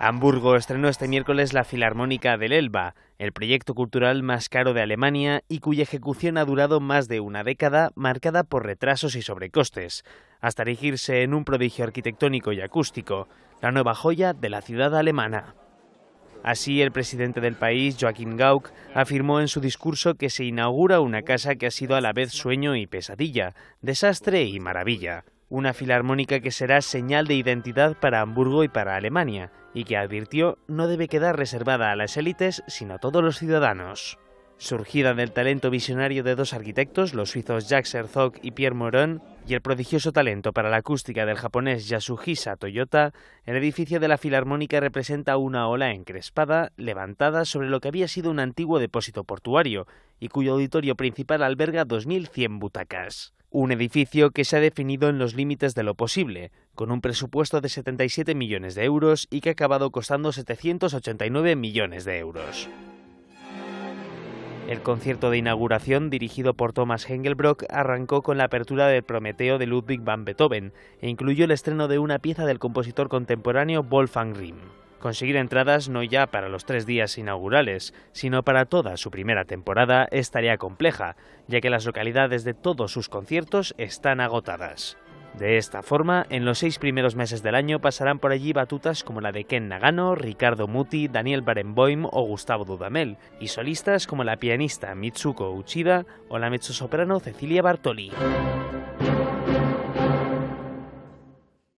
Hamburgo estrenó este miércoles la Filarmónica del Elba, el proyecto cultural más caro de Alemania y cuya ejecución ha durado más de una década, marcada por retrasos y sobrecostes, hasta erigirse en un prodigio arquitectónico y acústico, la nueva joya de la ciudad alemana. Así, el presidente del país, Joaquín Gauck, afirmó en su discurso que se inaugura una casa que ha sido a la vez sueño y pesadilla, desastre y maravilla una filarmónica que será señal de identidad para Hamburgo y para Alemania, y que advirtió no debe quedar reservada a las élites, sino a todos los ciudadanos. Surgida del talento visionario de dos arquitectos, los suizos Jacques Herzog y Pierre Moron, y el prodigioso talento para la acústica del japonés Yasuhisa Toyota, el edificio de la Filarmónica representa una ola encrespada levantada sobre lo que había sido un antiguo depósito portuario y cuyo auditorio principal alberga 2.100 butacas. Un edificio que se ha definido en los límites de lo posible, con un presupuesto de 77 millones de euros y que ha acabado costando 789 millones de euros. El concierto de inauguración, dirigido por Thomas Hengelbrock, arrancó con la apertura del Prometeo de Ludwig van Beethoven e incluyó el estreno de una pieza del compositor contemporáneo Wolfgang Riem. Conseguir entradas no ya para los tres días inaugurales, sino para toda su primera temporada es tarea compleja, ya que las localidades de todos sus conciertos están agotadas. De esta forma, en los seis primeros meses del año pasarán por allí batutas como la de Ken Nagano, Ricardo Muti, Daniel Barenboim o Gustavo Dudamel, y solistas como la pianista Mitsuko Uchida o la mezzosoprano Cecilia Bartoli.